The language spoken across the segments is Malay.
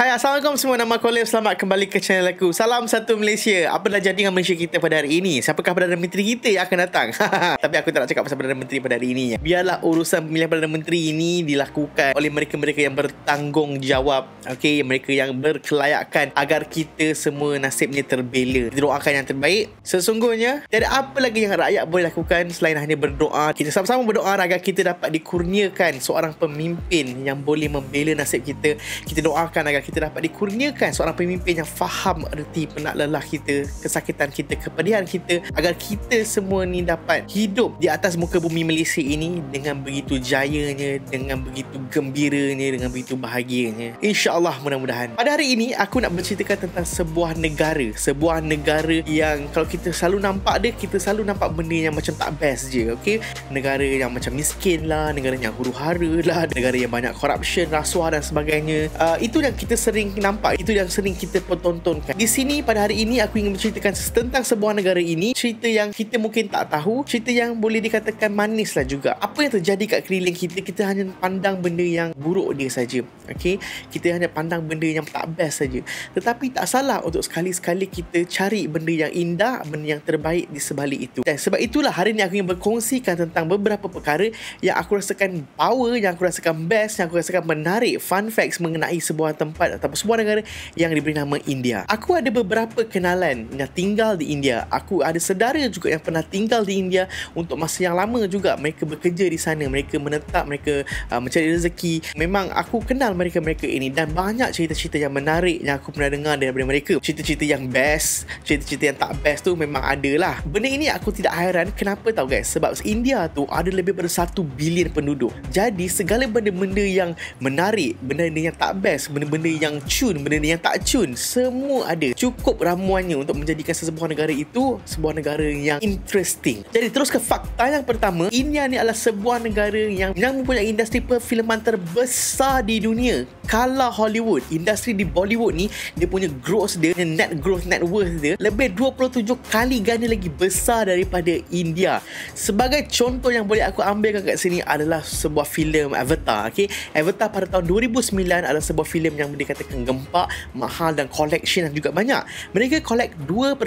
Hai Assalamualaikum semua Nama aku Selamat kembali ke channel aku Salam satu Malaysia Apa dah jadi dengan Malaysia kita pada hari ini Siapakah Perdana Menteri kita yang akan datang Tapi aku tak nak cakap pasal Perdana Menteri pada hari ini Biarlah urusan pemilihan Perdana Menteri ini Dilakukan oleh mereka-mereka yang bertanggungjawab okay? Mereka yang berkelayakan Agar kita semua nasibnya terbela Kita doakan yang terbaik Sesungguhnya Tiada apa lagi yang rakyat boleh lakukan Selain hanya berdoa Kita sama-sama berdoa Agar kita dapat dikurniakan Seorang pemimpin Yang boleh membela nasib kita Kita doakan agar kita dapat dikurniakan seorang pemimpin yang faham erti penat lelah kita, kesakitan kita, kepedihan kita agar kita semua ni dapat hidup di atas muka bumi Malaysia ini dengan begitu jayanya, dengan begitu gembiranya, dengan begitu bahagianya. InsyaAllah mudah-mudahan. Pada hari ini, aku nak berceritakan tentang sebuah negara. Sebuah negara yang kalau kita selalu nampak dia, kita selalu nampak benda yang macam tak best je, okay? Negara yang macam miskin lah, negara yang huru-hara lah, negara yang banyak korupsi, rasuah dan sebagainya. Uh, itu yang kita sering nampak itu yang sering kita pertontonkan di sini pada hari ini aku ingin menceritakan tentang sebuah negara ini cerita yang kita mungkin tak tahu cerita yang boleh dikatakan manis lah juga apa yang terjadi kat keliling kita kita hanya pandang benda yang buruk dia saja okey kita hanya pandang benda yang tak best saja tetapi tak salah untuk sekali-sekali kita cari benda yang indah benda yang terbaik di sebalik itu dan sebab itulah hari ini aku ingin berkongsikan tentang beberapa perkara yang aku rasakan power yang aku rasakan best yang aku rasakan menarik fun facts mengenai sebuah tempat tempat ataupun sebuah negara yang diberi nama India. Aku ada beberapa kenalan yang tinggal di India. Aku ada saudara juga yang pernah tinggal di India untuk masa yang lama juga. Mereka bekerja di sana, mereka menetap, mereka uh, mencari rezeki. Memang aku kenal mereka-mereka ini dan banyak cerita-cerita yang menarik yang aku pernah dengar daripada mereka. Cerita-cerita yang best, cerita-cerita yang tak best tu memang ada lah. Benda ini aku tidak hairan kenapa tau guys. Sebab India tu ada lebih daripada satu bilion penduduk. Jadi segala benda-benda yang menarik, benda-benda yang tak best, benda-benda benda yang cun benda yang tak cun semua ada cukup ramuannya untuk menjadikan sebuah negara itu sebuah negara yang interesting jadi terus ke fakta yang pertama India ni adalah sebuah negara yang yang mempunyai industri perfilman terbesar di dunia skala Hollywood, industri di Bollywood ni dia punya growth dia, punya net growth net worth dia lebih 27 kali ganda lagi besar daripada India. Sebagai contoh yang boleh aku ambil kat sini adalah sebuah filem Avatar. Okay? Avatar pada tahun 2009 adalah sebuah filem yang dikatakan gempak, mahal dan collection yang juga banyak. Mereka collect 2.8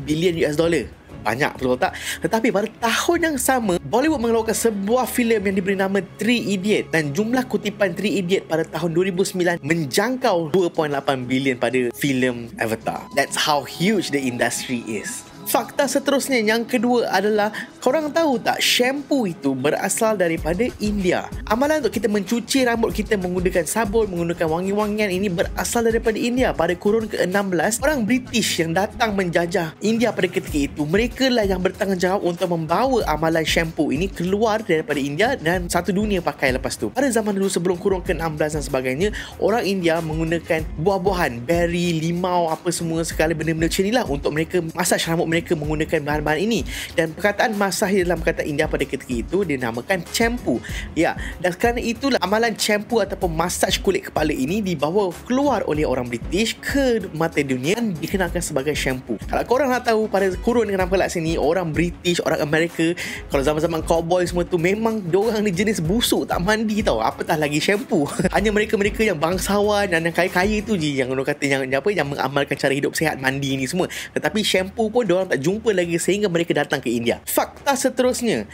bilion US dollar banyak betul tak tetapi pada tahun yang sama Bollywood mengeluarkan sebuah filem yang diberi nama Three Idiot dan jumlah kutipan Three Idiot pada tahun 2009 menjangkau 2.8 bilion pada filem Avatar that's how huge the industry is Fakta seterusnya yang kedua adalah korang tahu tak shampoo itu berasal daripada India. Amalan untuk kita mencuci rambut kita menggunakan sabun, menggunakan wangi-wangian ini berasal daripada India pada kurun ke-16. Orang British yang datang menjajah India pada ketika itu, mereka lah yang bertanggungjawab untuk membawa amalan shampoo ini keluar daripada India dan satu dunia pakai lepas tu. Pada zaman dulu sebelum kurun ke-16 dan sebagainya, orang India menggunakan buah-buahan, berry, limau, apa semua, segala benda-benda macam inilah untuk mereka masak rambut mereka mereka menggunakan bahan-bahan ini dan perkataan masah dalam kata India pada ketika itu dinamakan champu ya dan kerana itulah amalan champu ataupun massage kulit kepala ini dibawa keluar oleh orang British ke mata dunia dan dikenalkan sebagai champu kalau korang nak tahu pada kurun kenapa kat sini orang British orang Amerika kalau zaman-zaman cowboy semua tu memang diorang ni jenis busuk tak mandi tau apatah lagi champu hanya mereka-mereka yang bangsawan dan yang kaya-kaya tu je yang orang kata yang, yang apa yang mengamalkan cara hidup sehat mandi ni semua tetapi shampoo pun diorang orang tak jumpa lagi sehingga mereka datang ke India. Fakta seterusnya,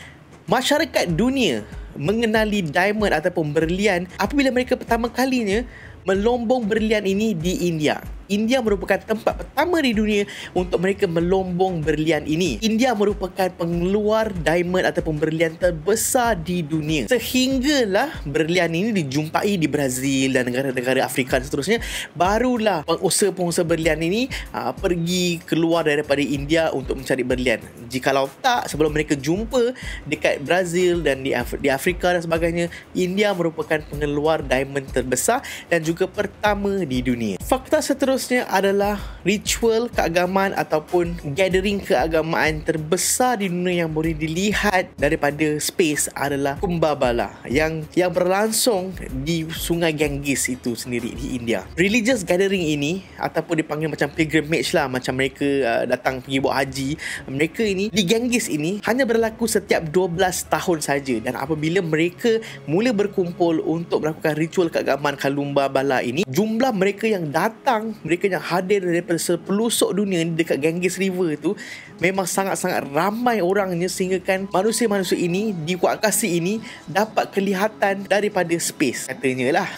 masyarakat dunia mengenali diamond ataupun berlian apabila mereka pertama kalinya melombong berlian ini di India. India merupakan tempat pertama di dunia untuk mereka melombong berlian ini. India merupakan pengeluar diamond ataupun berlian terbesar di dunia. Sehinggalah berlian ini dijumpai di Brazil dan negara-negara Afrika dan seterusnya, barulah pengusaha-pengusaha berlian ini aa, ah, pergi keluar daripada India untuk mencari berlian. Jikalau tak, sebelum mereka jumpa dekat Brazil dan di, Af- di Afrika dan sebagainya, India merupakan pengeluar diamond terbesar dan juga pertama di dunia. Fakta seterusnya seterusnya adalah ritual keagamaan ataupun gathering keagamaan terbesar di dunia yang boleh dilihat daripada space adalah Kumbhabala yang yang berlangsung di Sungai Ganges itu sendiri di India. Religious gathering ini ataupun dipanggil macam pilgrimage lah macam mereka uh, datang pergi buat haji. Mereka ini di Ganges ini hanya berlaku setiap 12 tahun saja dan apabila mereka mula berkumpul untuk melakukan ritual keagamaan Kalumba Bala ini jumlah mereka yang datang mereka yang hadir daripada sepelusuk dunia dekat Ganges River tu memang sangat-sangat ramai orangnya sehingga kan manusia-manusia ini di kuat ini dapat kelihatan daripada space katanya lah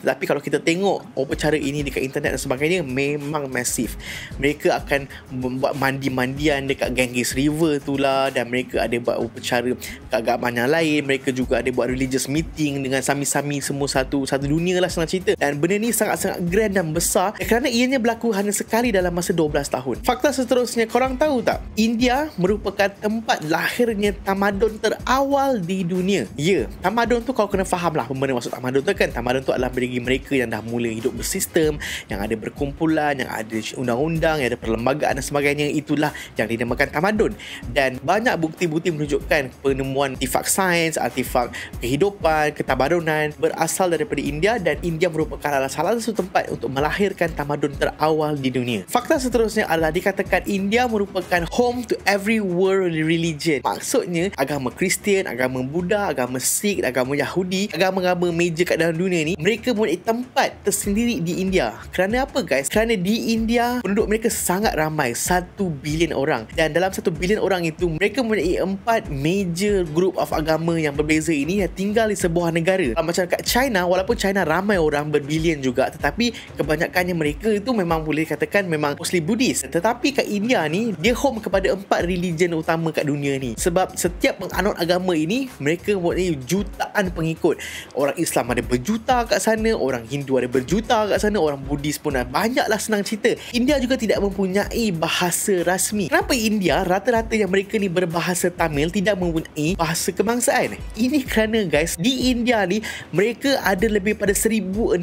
tapi kalau kita tengok upacara ini dekat internet dan sebagainya memang masif mereka akan membuat mandi-mandian dekat Ganges River tu lah dan mereka ada buat upacara kat agama yang lain mereka juga ada buat religious meeting dengan sami-sami semua satu satu dunia lah senang cerita dan benda ni sangat-sangat grand dan besar Eh, kerana ianya berlaku hanya sekali dalam masa 12 tahun. Fakta seterusnya, korang tahu tak? India merupakan tempat lahirnya tamadun terawal di dunia. Ya, tamadun tu kau kena faham lah benda maksud tamadun tu kan. Tamadun tu adalah bagi mereka yang dah mula hidup bersistem, yang ada berkumpulan, yang ada undang-undang, yang ada perlembagaan dan sebagainya. Itulah yang dinamakan tamadun. Dan banyak bukti-bukti menunjukkan penemuan artifak sains, artifak kehidupan, ketabadunan berasal daripada India dan India merupakan salah satu tempat untuk melahirkan merupakan tamadun terawal di dunia. Fakta seterusnya adalah dikatakan India merupakan home to every world religion. Maksudnya agama Kristian, agama Buddha, agama Sikh, agama Yahudi, agama-agama major kat dalam dunia ni, mereka mempunyai tempat tersendiri di India. Kerana apa guys? Kerana di India, penduduk mereka sangat ramai, satu bilion orang. Dan dalam satu bilion orang itu, mereka mempunyai empat major group of agama yang berbeza ini yang tinggal di sebuah negara. Macam kat China, walaupun China ramai orang berbilion juga, tetapi kebanyakannya sebenarnya mereka itu memang boleh katakan memang mostly Buddhist tetapi kat India ni dia home kepada empat religion utama kat dunia ni sebab setiap menganut agama ini mereka mempunyai jutaan pengikut orang Islam ada berjuta kat sana orang Hindu ada berjuta kat sana orang Buddhist pun ada banyaklah senang cerita India juga tidak mempunyai bahasa rasmi kenapa India rata-rata yang mereka ni berbahasa Tamil tidak mempunyai bahasa kebangsaan ini kerana guys di India ni mereka ada lebih pada 1652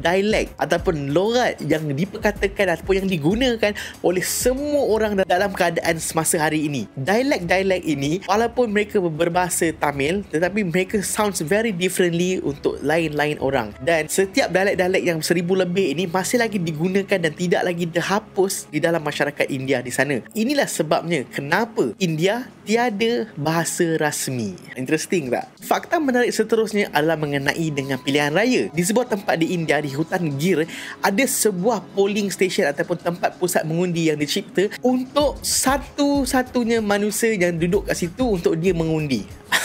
dialect ataupun logat yang diperkatakan ataupun yang digunakan oleh semua orang dalam keadaan semasa hari ini. Dialek-dialek ini walaupun mereka berbahasa Tamil tetapi mereka sounds very differently untuk lain-lain orang. Dan setiap dialek-dialek yang seribu lebih ini masih lagi digunakan dan tidak lagi dihapus di dalam masyarakat India di sana. Inilah sebabnya kenapa India tiada bahasa rasmi. Interesting tak? Fakta menarik seterusnya adalah mengenai dengan pilihan raya. Di sebuah tempat di India di hutan G banjir ada sebuah polling station ataupun tempat pusat mengundi yang dicipta untuk satu-satunya manusia yang duduk kat situ untuk dia mengundi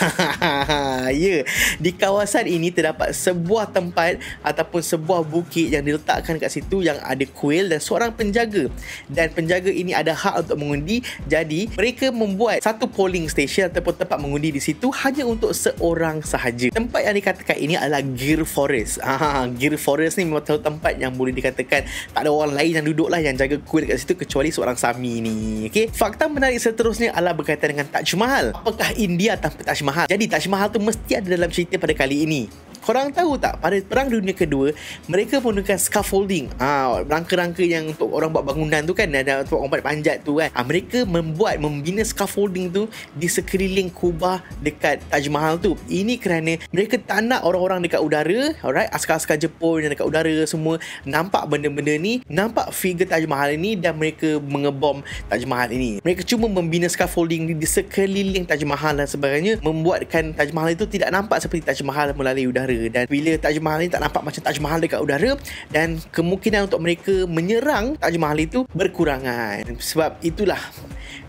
ya yeah. di kawasan ini terdapat sebuah tempat ataupun sebuah bukit yang diletakkan kat situ yang ada kuil dan seorang penjaga dan penjaga ini ada hak untuk mengundi jadi mereka membuat satu polling station ataupun tempat mengundi di situ hanya untuk seorang sahaja tempat yang dikatakan ini adalah Gear Forest ha Gear Forest ni memang tahu tempat yang boleh dikatakan tak ada orang lain yang duduk lah yang jaga kuil kat situ kecuali seorang Sami ni. Okay? Fakta menarik seterusnya adalah berkaitan dengan Taj Mahal. Apakah India tanpa Taj Mahal? Jadi Taj Mahal tu mesti ada dalam cerita pada kali ini korang tahu tak pada perang dunia kedua mereka menggunakan scaffolding ah rangka-rangka yang untuk orang buat bangunan tu kan ada untuk orang panjat tu kan ah, mereka membuat membina scaffolding tu di sekeliling kubah dekat Taj Mahal tu ini kerana mereka tak nak orang-orang dekat udara alright askar-askar Jepun yang dekat udara semua nampak benda-benda ni nampak figure Taj Mahal ini dan mereka mengebom Taj Mahal ini mereka cuma membina scaffolding di sekeliling Taj Mahal dan sebagainya membuatkan Taj Mahal itu tidak nampak seperti Taj Mahal melalui udara udara dan bila Taj Mahal ni tak nampak macam Taj Mahal dekat udara dan kemungkinan untuk mereka menyerang Taj Mahal itu berkurangan sebab itulah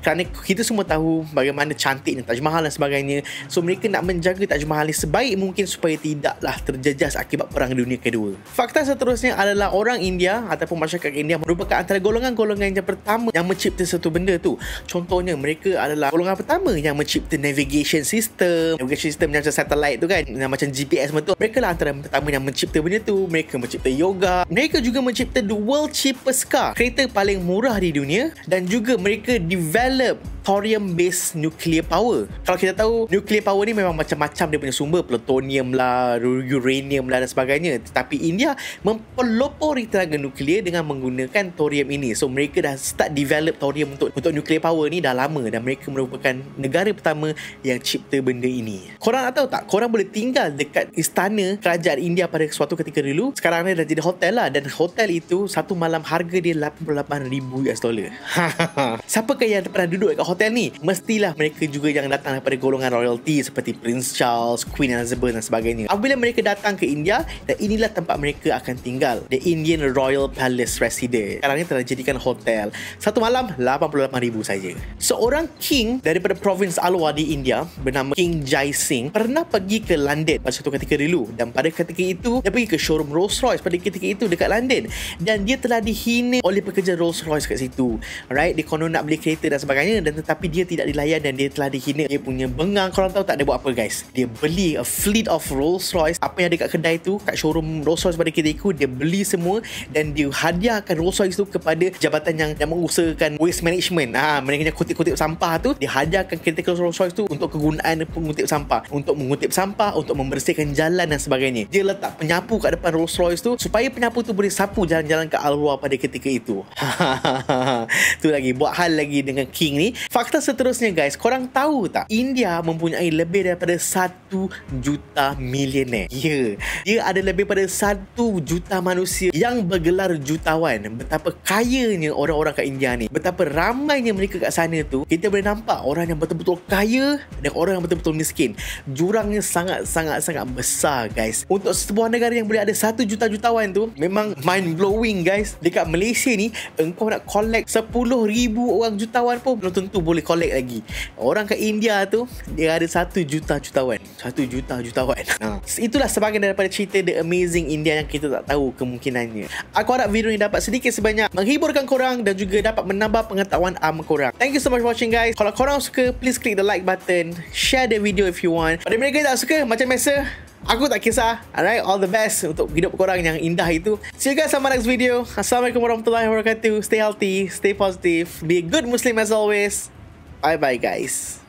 kerana kita semua tahu bagaimana cantiknya Taj Mahal dan sebagainya so mereka nak menjaga Taj Mahal ni sebaik mungkin supaya tidaklah terjejas akibat Perang Dunia Kedua fakta seterusnya adalah orang India ataupun masyarakat India merupakan antara golongan-golongan yang pertama yang mencipta satu benda tu contohnya mereka adalah golongan pertama yang mencipta navigation system navigation system macam satellite tu kan yang macam GPS macam tu contoh mereka lah antara pertama yang mencipta benda tu mereka mencipta yoga mereka juga mencipta the world cheapest car kereta paling murah di dunia dan juga mereka develop thorium based nuclear power. Kalau kita tahu nuclear power ni memang macam-macam dia punya sumber plutonium lah, uranium lah dan sebagainya. Tetapi India mempelopori tenaga nuklear dengan menggunakan thorium ini. So mereka dah start develop thorium untuk untuk nuclear power ni dah lama dan mereka merupakan negara pertama yang cipta benda ini. Korang nak tahu tak? Korang boleh tinggal dekat istana kerajaan India pada suatu ketika dulu. Sekarang ni dah jadi hotel lah dan hotel itu satu malam harga dia 88,000 US dollar. Siapakah yang pernah duduk dekat hotel hotel ni mestilah mereka juga yang datang daripada golongan royalty seperti Prince Charles, Queen Elizabeth dan sebagainya. Apabila mereka datang ke India dan inilah tempat mereka akan tinggal. The Indian Royal Palace Residence. Sekarang ni telah jadikan hotel. Satu malam RM88,000 saja. Seorang king daripada province Alwar di India bernama King Jai Singh pernah pergi ke London pada satu ketika dulu dan pada ketika itu dia pergi ke showroom Rolls Royce pada ketika itu dekat London dan dia telah dihina oleh pekerja Rolls Royce kat situ. Alright, dia konon nak beli kereta dan sebagainya dan tetapi dia tidak dilayan dan dia telah dihina dia punya bengang korang tahu tak dia buat apa guys dia beli a fleet of Rolls Royce apa yang ada kat kedai tu kat showroom Rolls Royce pada kedai dia beli semua dan dia hadiahkan Rolls Royce tu kepada jabatan yang yang mengusahakan waste management ha, mereka yang kutip-kutip sampah tu dia hadiahkan kereta Rolls Royce tu untuk kegunaan pengutip sampah untuk mengutip sampah untuk membersihkan jalan dan sebagainya dia letak penyapu kat depan Rolls Royce tu supaya penyapu tu boleh sapu jalan-jalan ke luar pada ketika itu tu lagi buat hal lagi dengan king ni fakta seterusnya guys korang tahu tak India mempunyai lebih daripada 1 juta millionaire ya yeah. dia ada lebih daripada 1 juta manusia yang bergelar jutawan betapa kayanya orang-orang kat India ni betapa ramainya mereka kat sana tu kita boleh nampak orang yang betul-betul kaya dan orang yang betul-betul miskin jurangnya sangat-sangat sangat besar guys untuk sebuah negara yang boleh ada 1 juta jutawan tu memang mind blowing guys dekat Malaysia ni engkau nak collect sepuluh ribu orang jutawan pun belum tentu boleh collect lagi orang ke India tu dia ada satu juta jutawan satu juta jutawan ha. itulah sebahagian daripada cerita The Amazing India yang kita tak tahu kemungkinannya aku harap video ni dapat sedikit sebanyak menghiburkan korang dan juga dapat menambah pengetahuan am korang thank you so much watching guys kalau korang suka please click the like button share the video if you want pada mereka yang tak suka macam biasa Aku tak kisah. Alright, all the best untuk hidup korang yang indah itu. See you guys sama next video. Assalamualaikum warahmatullahi wabarakatuh. Stay healthy, stay positive, be a good Muslim as always. Bye bye guys.